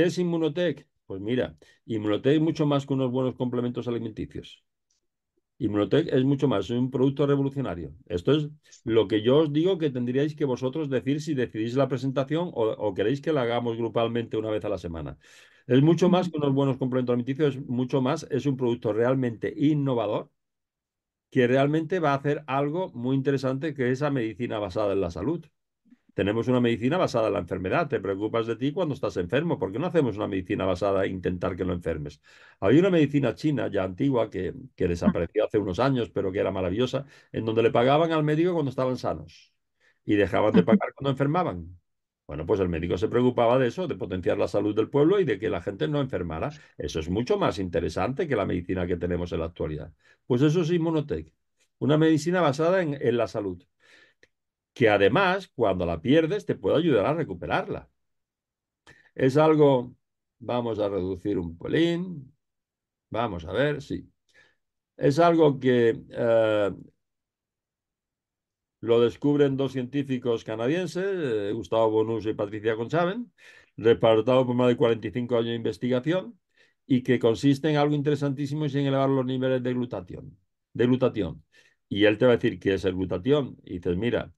es Inmunotech? Pues mira, Inmunotech es mucho más que unos buenos complementos alimenticios. Inmunotech es mucho más, es un producto revolucionario. Esto es lo que yo os digo que tendríais que vosotros decir si decidís la presentación o, o queréis que la hagamos grupalmente una vez a la semana. Es mucho más que unos buenos complementos alimenticios, es mucho más, es un producto realmente innovador que realmente va a hacer algo muy interesante que es la medicina basada en la salud. Tenemos una medicina basada en la enfermedad. Te preocupas de ti cuando estás enfermo. ¿Por qué no hacemos una medicina basada en intentar que no enfermes? Había una medicina china ya antigua que, desapareció hace unos años, pero que era maravillosa, en donde le pagaban al médico cuando estaban sanos y dejaban de pagar cuando enfermaban. Bueno, pues el médico se preocupaba de eso, de potenciar la salud del pueblo y de que la gente no enfermara. Eso es mucho más interesante que la medicina que tenemos en la actualidad. Pues eso es Inmunotech, una medicina basada en la salud que además cuando la pierdes te puede ayudar a recuperarla. Es algo, vamos a reducir un polín, vamos a ver, sí. Es algo que eh, lo descubren dos científicos canadienses, eh, Gustavo Bonus y Patricia Conchaven, repartado por más de 45 años de investigación, y que consiste en algo interesantísimo en elevar los niveles de glutatión. De glutatión. Y él te va a decir qué es el glutatión. Y dices, mira,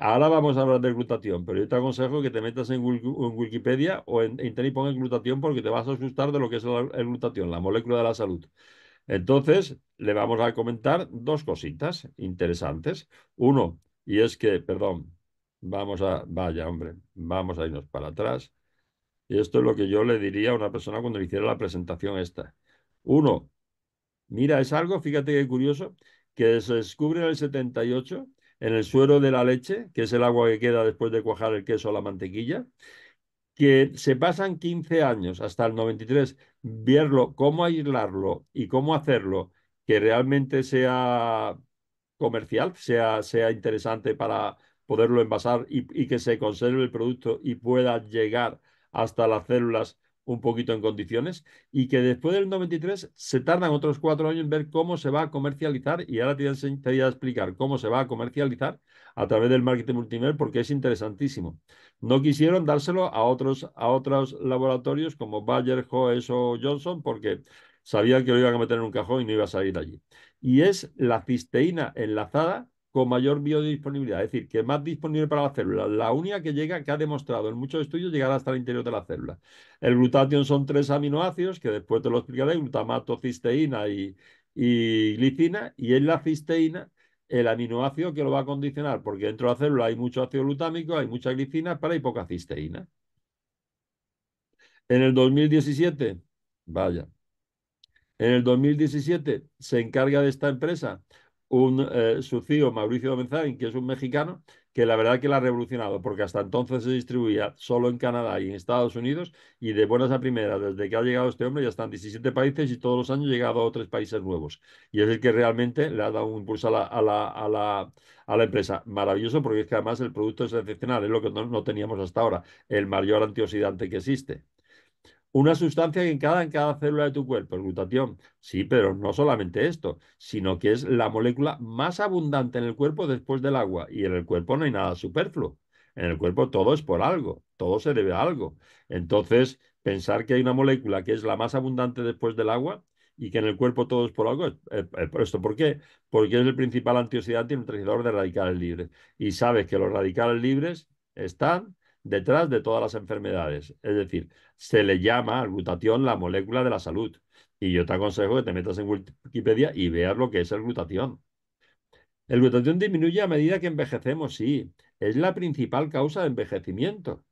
Ahora vamos a hablar de glutatión, pero yo te aconsejo que te metas en, Wikipedia o en, Internet y pongas glutatión porque te vas a asustar de lo que es el, glutatión, la molécula de la salud. Entonces, le vamos a comentar dos cositas interesantes. Uno, y es que, perdón, vamos a, vaya hombre, vamos a irnos para atrás. Y esto es lo que yo le diría a una persona cuando le hiciera la presentación esta. Uno, mira, es algo, fíjate qué curioso, que se descubre en el 78 en el suero de la leche, que es el agua que queda después de cuajar el queso o la mantequilla, que se pasan 15 años hasta el 93, verlo, cómo aislarlo y cómo hacerlo que realmente sea comercial, sea, sea interesante para poderlo envasar y que se conserve el producto y pueda llegar hasta las células un poquito en condiciones y que después del 93 se tardan otros cuatro años en ver cómo se va a comercializar y ahora te voy, a, explicar cómo se va a comercializar a través del marketing multinivel porque es interesantísimo. No quisieron dárselo a otros, a otros laboratorios como Bayer, Hoes o Johnson porque sabían que lo iban a meter en un cajón y no iba a salir allí. Y es la cisteína enlazada con mayor biodisponibilidad, es decir, que es más disponible para la célula. La única que llega, que ha demostrado en muchos estudios, llegar hasta el interior de la célula. El glutatión son tres aminoácidos, que después te lo explicaré, glutamato, cisteína y, glicina, y es la cisteína el aminoácido que lo va a condicionar, porque dentro de la célula hay mucho ácido glutámico, hay mucha glicina, para poca cisteína. En el 2017, vaya, en el 2017 se encarga de esta empresa un eh, su sucio, Mauricio Domenzain, que es un mexicano, que la verdad que la ha revolucionado, porque hasta entonces se distribuía solo en Canadá y en Estados Unidos, y de buenas a primeras, desde que ha llegado este hombre, ya están 17 países y todos los años llegado a otros países nuevos. Y es el que realmente le ha dado un impulso a la, empresa. Maravilloso, porque es que además el producto es excepcional, es lo que no, no teníamos hasta ahora, el mayor antioxidante que existe una sustancia que en cada célula de tu cuerpo, el glutatión. Sí, pero no solamente esto, sino que es la molécula más abundante en el cuerpo después del agua. Y en el cuerpo no hay nada superfluo. En el cuerpo todo es por algo, todo se debe a algo. Entonces, pensar que hay una molécula que es la más abundante después del agua y que en el cuerpo todo es por algo, por ¿esto por qué? Porque es el principal antioxidante y neutralizador de radicales libres. Y sabes que los radicales libres están detrás de todas las enfermedades. Es decir, se le llama al glutatión la molécula de la salud. Y yo te aconsejo que te metas en Wikipedia y veas lo que es el glutatión. El glutatión disminuye a medida que envejecemos, sí. Es la principal causa de envejecimiento.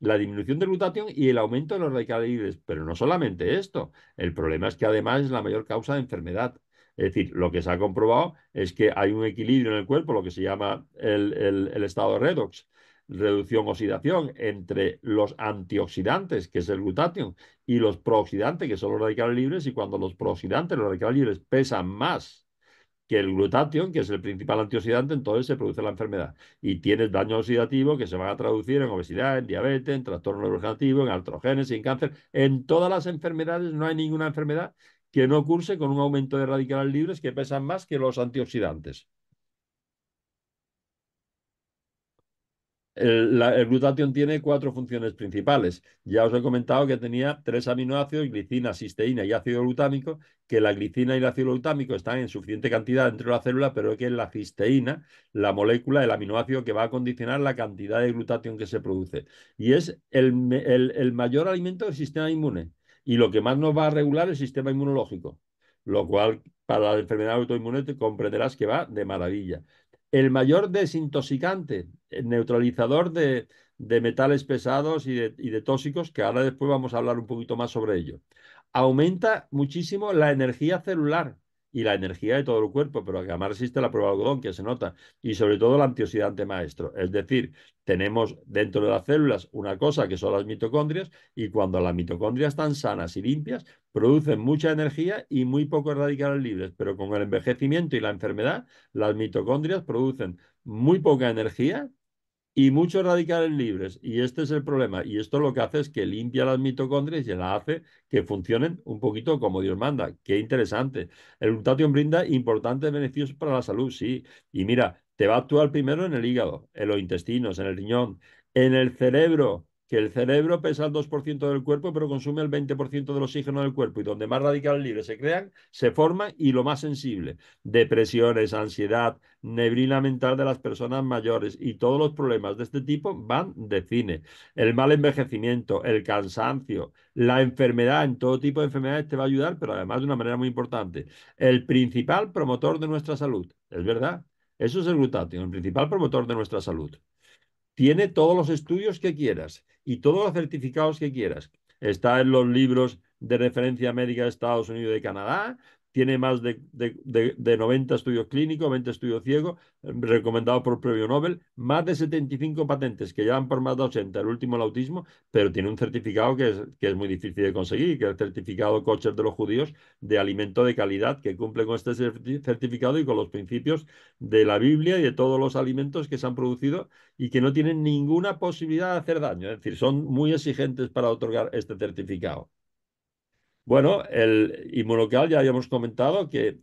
La disminución del glutatión y el aumento de los radicales. Pero no solamente esto. El problema es que además es la mayor causa de enfermedad. Es decir, lo que se ha comprobado es que hay un equilibrio en el cuerpo, lo que se llama el, estado redox, reducción-oxidación entre los antioxidantes, que es el glutatión, y los prooxidantes, que son los radicales libres, y cuando los prooxidantes, los radicales libres, pesan más que el glutatión, que es el principal antioxidante, entonces se produce la enfermedad. Y tienes daño oxidativo que se va a traducir en obesidad, en diabetes, en trastorno neurogenativo, en y en cáncer. En todas las enfermedades no hay ninguna enfermedad que no curse con un aumento de radicales libres que pesan más que los antioxidantes. El, glutatión tiene cuatro funciones principales. Ya os he comentado que tenía tres aminoácidos, glicina, cisteína y ácido glutámico, que la glicina y el ácido glutámico están en suficiente cantidad dentro de la célula, pero que es la cisteína, la molécula, el aminoácido que va a condicionar la cantidad de glutatión que se produce. Y es el, mayor alimento del sistema inmune y lo que más nos va a regular el sistema inmunológico, lo cual para la enfermedad autoinmune comprenderás que va de maravilla el mayor desintoxicante, neutralizador de, metales pesados y de, y de, tóxicos, que ahora después vamos a hablar un poquito más sobre ello. Aumenta muchísimo la energía celular y la energía de todo el cuerpo, pero que además existe la prueba de algodón que se nota y sobre todo el antioxidante maestro. Es decir, tenemos dentro de las células una cosa que son las mitocondrias y cuando las mitocondrias están sanas y limpias, producen mucha energía y muy pocos radicales libres, pero con el envejecimiento y la enfermedad, las mitocondrias producen muy poca energía y muchos radicales libres. Y este es el problema. Y esto lo que hace es que limpia las mitocondrias y la hace que funcionen un poquito como Dios manda. Qué interesante. El glutatión brinda importantes beneficios para la salud, sí. Y mira, te va a actuar primero en el hígado, en los intestinos, en el riñón, en el cerebro, que el cerebro pesa el 2% del cuerpo, pero consume el 20% del oxígeno del cuerpo. Y donde más radicales libres se crean, se forman y lo más sensible, depresiones, ansiedad, neblina mental de las personas mayores y todos los problemas de este tipo van de cine. El mal envejecimiento, el cansancio, la enfermedad, en todo tipo de enfermedades te va a ayudar, pero además de una manera muy importante. El principal promotor de nuestra salud, es verdad, eso es el glutatión, el principal promotor de nuestra salud. Tiene todos los estudios que quieras y todos los certificados que quieras. Está en los libros de referencia médica de Estados Unidos y de Canadá, tiene más de, 90 estudios clínicos, 20 estudios ciegos, em, recomendados por el premio Nobel, más de 75 patentes que llevan por más de 80, el último el autismo, pero tiene un certificado que es, que es muy difícil de conseguir, que es el certificado Cocher de los judíos de alimento de calidad, que cumple con este certificado y con los principios de la Biblia y de todos los alimentos que se han producido y que no tienen ninguna posibilidad de hacer daño. Es decir, son muy exigentes para otorgar este certificado. Bueno, el inmunocal ya habíamos comentado que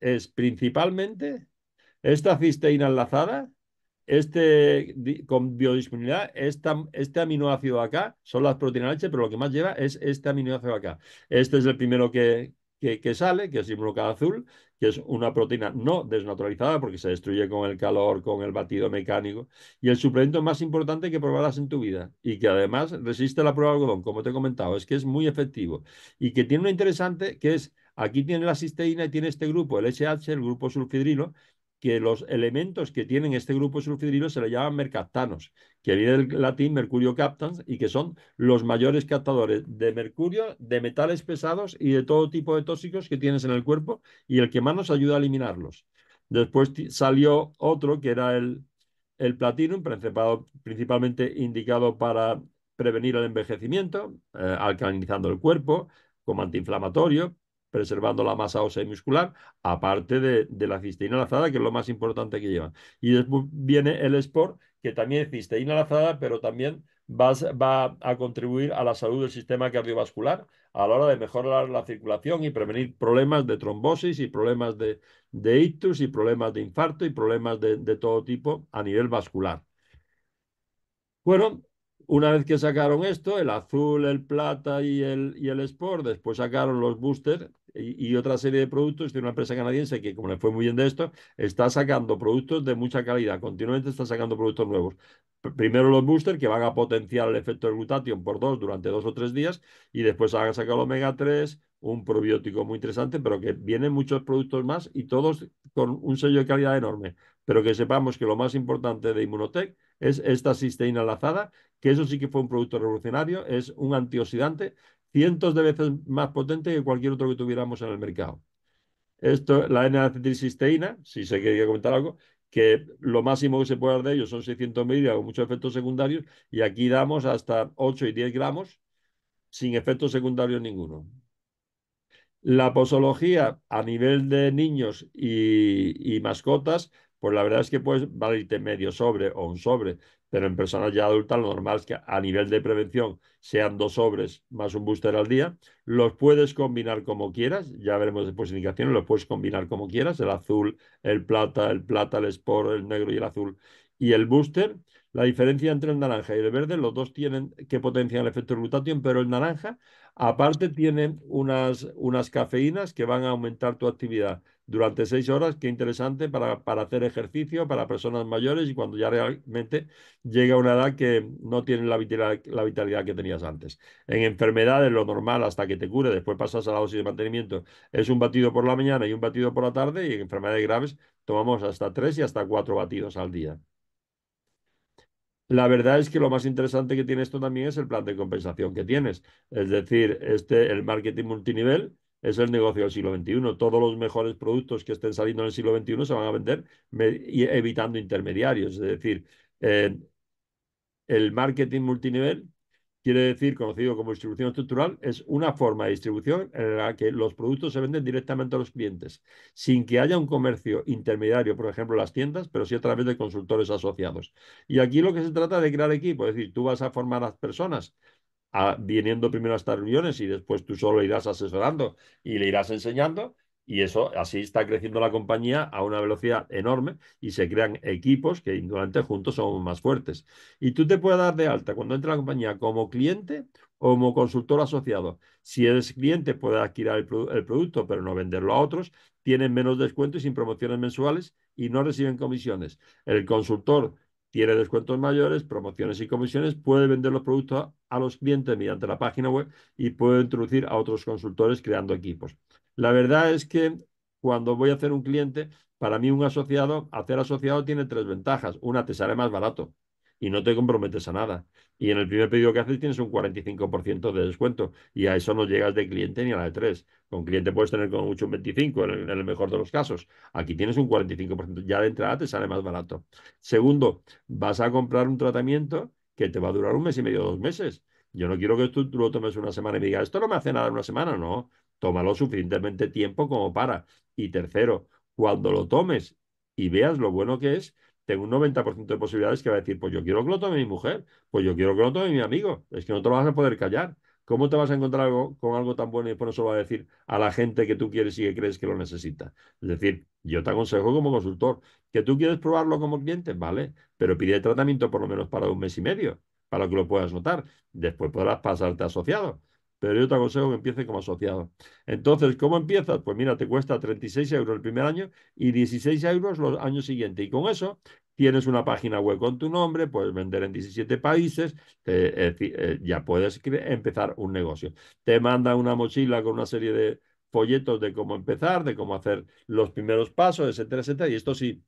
es principalmente esta cisteína enlazada, este con biodisponibilidad, esta, este aminoácido acá, son las proteínas H, pero lo que más lleva es este aminoácido acá. Este es el primero que, que, sale, que es involucrada azul, que es una proteína no desnaturalizada porque se destruye con el calor, con el batido mecánico, y el suplemento más importante que probarás en tu vida y que además resiste la prueba de algodón, como te he comentado, es que es muy efectivo y que tiene una interesante que es, aquí tiene la cisteína y tiene este grupo, el SH, el grupo sulfidrilo, que los elementos que tienen este grupo sulfidrilo se le llaman mercaptanos, que viene del latín mercurio captans y que son los mayores captadores de mercurio, de metales pesados y de todo tipo de tóxicos que tienes en el cuerpo y el que más nos ayuda a eliminarlos. Después salió otro que era el, el platinum, principalmente indicado para prevenir el envejecimiento, eh, alcalinizando el cuerpo como antiinflamatorio, preservando la masa ósea y muscular, aparte de, la cisteína lazada, que es lo más importante que lleva. Y después viene el sport, que también es cisteína lazada, pero también va, a contribuir a la salud del sistema cardiovascular a la hora de mejorar la circulación y prevenir problemas de trombosis y problemas de, de ictus y problemas de infarto y problemas de, todo tipo a nivel vascular. Bueno, una vez que sacaron esto, el azul, el plata y el, y el sport, después sacaron los boosters y, otra serie de productos. de una empresa canadiense que, como le fue muy bien de esto, está sacando productos de mucha calidad. Continuamente está sacando productos nuevos. Primero los boosters que van a potenciar el efecto del glutatión por dos durante dos o tres días y después han sacado el omega 3, un probiótico muy interesante, pero que vienen muchos productos más y todos con un sello de calidad enorme. Pero que sepamos que lo más importante de Immunotech es esta cisteína lazada, que eso sí que fue un producto revolucionario, es un antioxidante cientos de veces más potente que cualquier otro que tuviéramos en el mercado. Esto, la N-acetilcisteína, si se quería comentar algo, que lo máximo que se puede dar de ellos son 600 miligramos con muchos efectos secundarios, y aquí damos hasta 8 y 10 gramos sin efectos secundarios ninguno. La posología a nivel de niños y, y mascotas, pues la verdad es que puedes valerte medio sobre o un sobre, pero en personas ya adultas lo normal es que a nivel de prevención sean dos sobres más un booster al día. Los puedes combinar como quieras, ya veremos después indicaciones, los puedes combinar como quieras, el azul, el plata, el plata, el sport, el negro y el azul y el booster. La diferencia entre el naranja y el verde, los dos tienen que potenciar el efecto glutatión, pero el naranja, aparte, tiene unas, unas cafeínas que van a aumentar tu actividad durante seis horas, qué interesante para, hacer ejercicio, para personas mayores y cuando ya realmente llega una edad que no tiene la vitalidad, la vitalidad que tenías antes. En enfermedades, lo normal hasta que te cure, después pasas a la dosis de mantenimiento, es un batido por la mañana y un batido por la tarde y en enfermedades graves tomamos hasta tres y hasta cuatro batidos al día. La verdad es que lo más interesante que tiene esto también es el plan de compensación que tienes. Es decir, este, el marketing multinivel es el negocio del siglo XXI. Todos los mejores productos que estén saliendo en el siglo XXI se van a vender evitando intermediarios. Es decir, eh, el marketing multinivel quiere decir, conocido como distribución estructural, es una forma de distribución en la que los productos se venden directamente a los clientes, sin que haya un comercio intermediario, por ejemplo, las tiendas, pero sí a través de consultores asociados. Y aquí lo que se trata de crear equipo, es decir, tú vas a formar a las personas. viniendo primero a estas reuniones y después tú solo irás asesorando y le irás enseñando, y eso, así está creciendo la compañía a una velocidad enorme y se crean equipos que durante juntos son más fuertes. Y tú te puedes dar de alta cuando entra la compañía como cliente o como consultor asociado. Si eres cliente, puedes adquirir el, producto, pero no venderlo a otros. Tienen menos descuentos sin promociones mensuales y no reciben comisiones. El consultor tiene descuentos mayores, promociones y comisiones, puede vender los productos a los clientes mediante la página web y puede introducir a otros consultores creando equipos. La verdad es que cuando voy a hacer un cliente, para mí un asociado, hacer asociado tiene tres ventajas. Una, te sale más barato y no te comprometes a nada. Y en el primer pedido que haces tienes un 45% de descuento y a eso no llegas de cliente ni a la de tres. Con cliente puedes tener como mucho un 25 en el, mejor de los casos. Aquí tienes un 45%, ya de entrada te sale más barato. Segundo, vas a comprar un tratamiento que te va a durar un mes y medio, dos meses. Yo no quiero que tú, lo tomes una semana y me digas, esto no me hace nada en una semana, no. Tómalo suficientemente tiempo como para. Y tercero, cuando lo tomes y veas lo bueno que es, tengo un 90% de posibilidades que va a decir, pues yo quiero que lo tome mi mujer, pues yo quiero que lo mi amigo. Es que no te lo vas a poder callar. ¿Cómo te vas a encontrar con algo tan bueno y después no se a decir a la gente que tú quieres y que crees que lo necesita? Es decir, yo te aconsejo como consultor que tú quieres probarlo como cliente, ¿vale? Pero pide tratamiento por lo menos para un mes y medio, para que lo puedas notar. Después podrás pasarte asociado pero yo te aconsejo que empieces como asociado. Entonces, ¿cómo empiezas? Pues mira, te cuesta 36 euros el primer año y 16 euros los años siguientes. Y con eso tienes una página web con tu nombre, puedes vender en 17 países, eh, ya puedes empezar un negocio. Te manda una mochila con una serie de folletos de cómo empezar, de cómo hacer los primeros pasos, etcétera, etcétera. Y esto sí,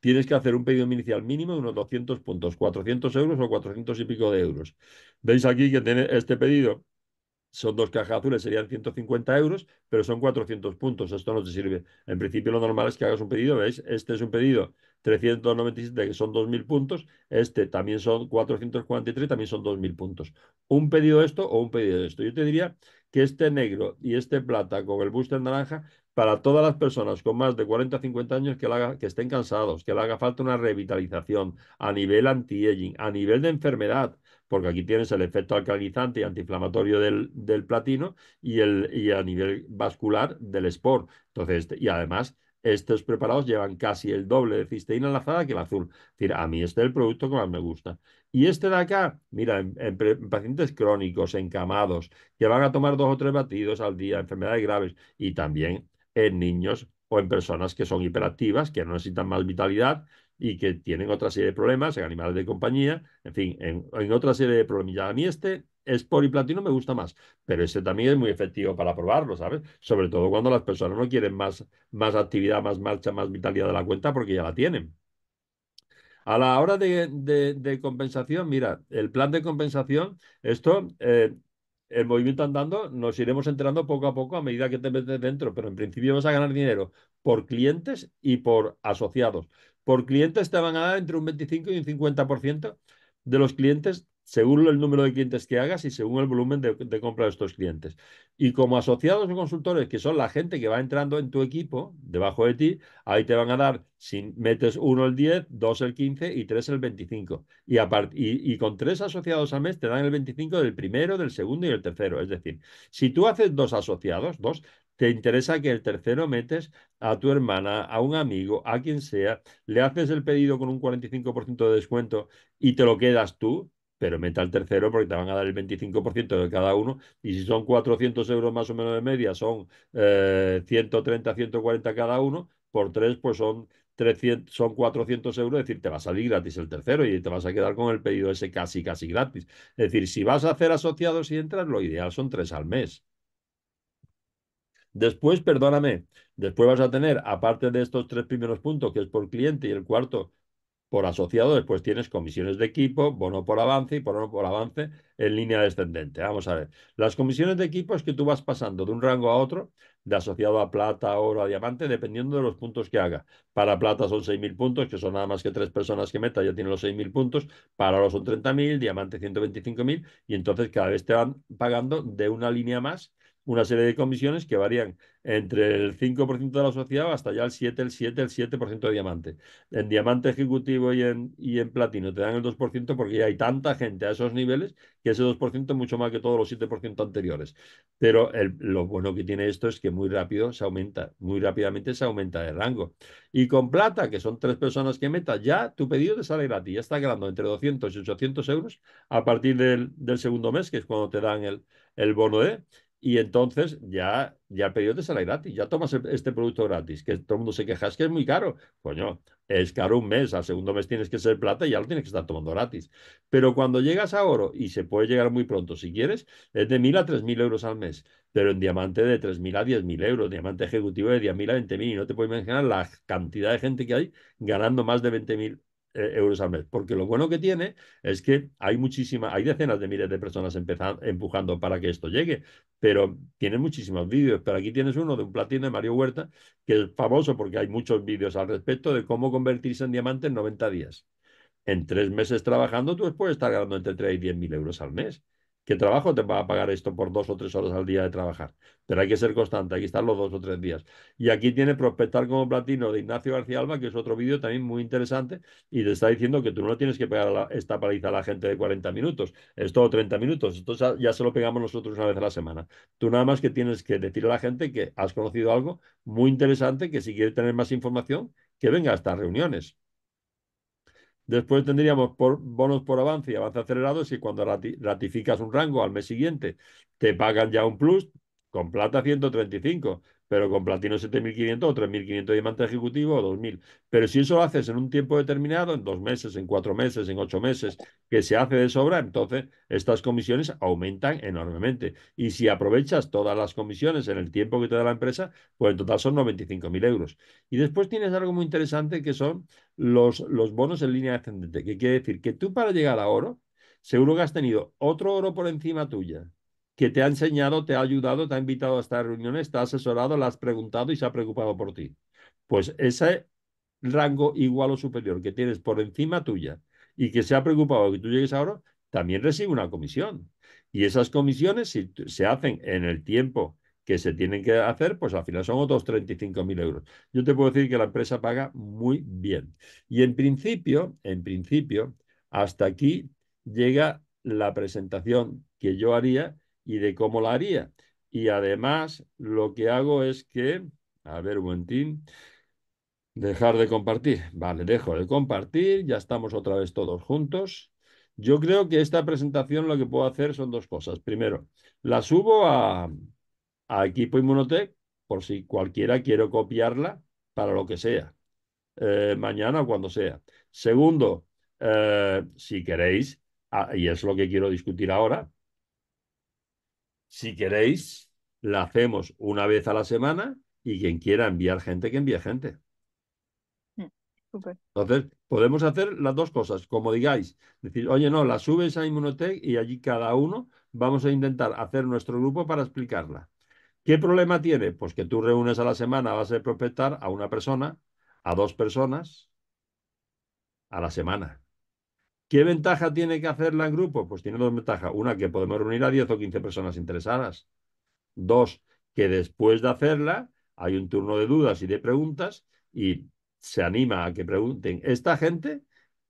tienes que hacer un pedido inicial mínimo de unos 200 puntos, 400 euros o 400 y pico de euros. Veis aquí que tiene este pedido son dos cajas azules, serían 150 euros, pero son 400 puntos. Esto no te sirve. En principio, lo normal es que hagas un pedido. ¿Veis? Este es un pedido 397, que son 2.000 puntos. Este también son 443, también son 2.000 puntos. Un pedido de esto o un pedido de esto. Yo te diría que este negro y este plata con el booster naranja, para todas las personas con más de 40 o 50 años que, que estén cansados, que le haga falta una revitalización a nivel anti-aging, a nivel de enfermedad, porque aquí tienes el efecto alcalizante y antiinflamatorio del, platino y, el, a nivel vascular del sport. Entonces, este, y además estos preparados llevan casi el doble de cisteína enlazada que el azul. Es decir, a mí este es el producto que más me gusta. Y este de acá, mira, en, en, pacientes crónicos, encamados, que van a tomar dos o tres batidos al día, enfermedades graves, y también en niños o en personas que son hiperactivas, que no necesitan más vitalidad y que tienen otra serie de problemas en animales de compañía, en fin, en, otra serie de problemillas. A mí este es por y Platino me gusta más, pero ese también es muy efectivo para probarlo, ¿sabes? Sobre todo cuando las personas no quieren más, más actividad, más marcha, más vitalidad de la cuenta porque ya la tienen. A la hora de, compensación, mira, el plan de compensación, esto, eh, el movimiento andando, nos iremos enterando poco a poco a medida que te metes dentro, pero en principio vas a ganar dinero por clientes y por asociados por clientes te van a dar entre un 25 y un 50% de los clientes según el número de clientes que hagas y según el volumen de, compra de estos clientes. Y como asociados o consultores, que son la gente que va entrando en tu equipo, debajo de ti, ahí te van a dar, si metes uno el 10, dos el 15 y tres el 25. Y, y, y con tres asociados al mes te dan el 25 del primero, del segundo y el tercero. Es decir, si tú haces dos asociados, dos, te interesa que el tercero metes a tu hermana, a un amigo, a quien sea, le haces el pedido con un 45% de descuento y te lo quedas tú, pero meta al tercero porque te van a dar el 25% de cada uno y si son 400 euros más o menos de media, son 130, eh, 140 cada uno, por tres pues son... 300, son 400 euros, es decir, te va a salir gratis el tercero y te vas a quedar con el pedido ese casi, casi gratis. Es decir, si vas a hacer asociados y entras, lo ideal son tres al mes. Después, perdóname, después vas a tener, aparte de estos tres primeros puntos, que es por cliente, y el cuarto por asociado, después tienes comisiones de equipo, bono por avance y bono por avance en línea descendente. Vamos a ver. Las comisiones de equipo es que tú vas pasando de un rango a otro, de asociado a plata, oro, a diamante, dependiendo de los puntos que haga. Para plata son 6.000 puntos, que son nada más que tres personas que meta, ya tienen los 6.000 puntos. Para oro son 30.000, diamante 125.000, y entonces cada vez te van pagando de una línea más una serie de comisiones que varían entre el 5% de la sociedad hasta ya el 7, el 7, el 7% de diamante. En diamante ejecutivo y en, y en platino te dan el 2% porque hay tanta gente a esos niveles que ese 2% es mucho más que todos los 7% anteriores. Pero lo bueno que tiene esto es que muy rápido se aumenta, muy rápidamente se aumenta el rango. Y con plata, que son tres personas que metas, ya tu pedido te sale gratis, ya está ganando entre 200 y 800 euros a partir del, segundo mes, que es cuando te dan el, el bono de y entonces ya, ya el pedido te sale gratis, ya tomas este producto gratis, que todo el mundo se queja, es que es muy caro. Coño, es caro un mes, al segundo mes tienes que ser plata y ya lo tienes que estar tomando gratis. Pero cuando llegas a oro, y se puede llegar muy pronto si quieres, es de 1.000 a 3.000 euros al mes, pero en diamante de 3.000 a 10.000 euros, diamante ejecutivo de 10.000 a 20.000, y no te puedes imaginar la cantidad de gente que hay ganando más de 20.000 e-, euros al mes. Porque lo bueno que tiene es que hay muchísimas, hay decenas de miles de personas empezando, empujando para que esto llegue, pero tiene muchísimos vídeos. Pero aquí tienes uno de un platino de Mario Huerta, que es famoso porque hay muchos vídeos al respecto de cómo convertirse en diamante en 90 días. En tres meses trabajando, tú puedes estar ganando entre 3 y 10 mil euros al mes. ¿Qué trabajo te va a pagar esto por dos o tres horas al día de trabajar? Pero hay que ser constante, aquí están los dos o tres días. Y aquí tiene Prospectar como platino de Ignacio García Alba, que es otro vídeo también muy interesante, y te está diciendo que tú no tienes que pegar esta paliza a la gente de 40 minutos, es todo 30 minutos, entonces ya se lo pegamos nosotros una vez a la semana. Tú nada más que tienes que decirle a la gente que has conocido algo muy interesante, que si quiere tener más información, que venga a estas reuniones. Después tendríamos por, bonos por avance y avance acelerado si cuando ratificas un rango al mes siguiente te pagan ya un plus con plata 135, pero con platino 7.500 o 3.500 diamante ejecutivo o 2.000. Pero si eso lo haces en un tiempo determinado, en dos meses, en cuatro meses, en ocho meses, que se hace de sobra, entonces estas comisiones aumentan enormemente. Y si aprovechas todas las comisiones en el tiempo que te da la empresa, pues en total son 95.000 euros. Y después tienes algo muy interesante que son los, los bonos en línea ascendente, que quiere decir que tú para llegar a oro, seguro que has tenido otro oro por encima tuya, que te ha enseñado, te ha ayudado, te ha invitado a estas reuniones, te ha asesorado, la has preguntado y se ha preocupado por ti. Pues ese rango igual o superior que tienes por encima tuya y que se ha preocupado que tú llegues ahora, también recibe una comisión. Y esas comisiones, si se hacen en el tiempo que se tienen que hacer, pues al final son otros 35.000 euros. Yo te puedo decir que la empresa paga muy bien. Y en principio, en principio, hasta aquí llega la presentación que yo haría y de cómo la haría. Y además lo que hago es que, a ver un dejar de compartir. Vale, dejo de compartir, ya estamos otra vez todos juntos. Yo creo que esta presentación lo que puedo hacer son dos cosas. Primero, la subo a, a Equipo Inmunotech por si cualquiera quiere copiarla para lo que sea, eh, mañana o cuando sea. Segundo, eh, si queréis, ah, y es lo que quiero discutir ahora, si queréis, la hacemos una vez a la semana y quien quiera enviar gente, que envíe gente. Mm, Entonces, podemos hacer las dos cosas, como digáis, decir, oye, no, la subes a Inmunotech y allí cada uno vamos a intentar hacer nuestro grupo para explicarla. ¿Qué problema tiene? Pues que tú reúnes a la semana, vas a prospectar a una persona, a dos personas, a la semana. ¿Qué ventaja tiene que hacerla en grupo? Pues tiene dos ventajas. Una, que podemos reunir a 10 o 15 personas interesadas. Dos, que después de hacerla hay un turno de dudas y de preguntas y se anima a que pregunten esta gente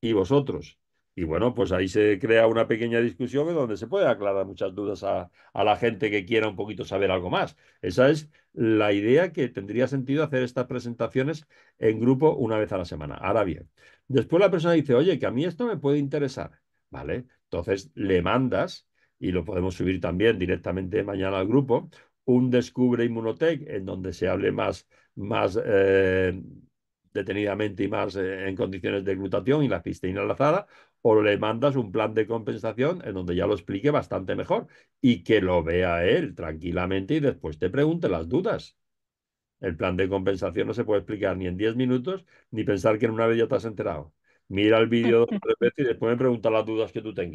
y vosotros. Y bueno, pues ahí se crea una pequeña discusión donde se puede aclarar muchas dudas a, la gente que quiera un poquito saber algo más. Esa es la idea que tendría sentido hacer estas presentaciones en grupo una vez a la semana. Ahora bien, después la persona dice, oye, que a mí esto me puede interesar. ¿Vale? Entonces le mandas, y lo podemos subir también directamente mañana al grupo, un Descubre Inmunotech en donde se hable más, más eh, detenidamente y más eh, en condiciones de glutación y la cisteína inalazada o le mandas un plan de compensación en donde ya lo explique bastante mejor y que lo vea él tranquilamente y después te pregunte las dudas. El plan de compensación no se puede explicar ni en 10 minutos ni pensar que en una vez ya te has enterado. Mira el vídeo dos veces y después me pregunta las dudas que tú tengas.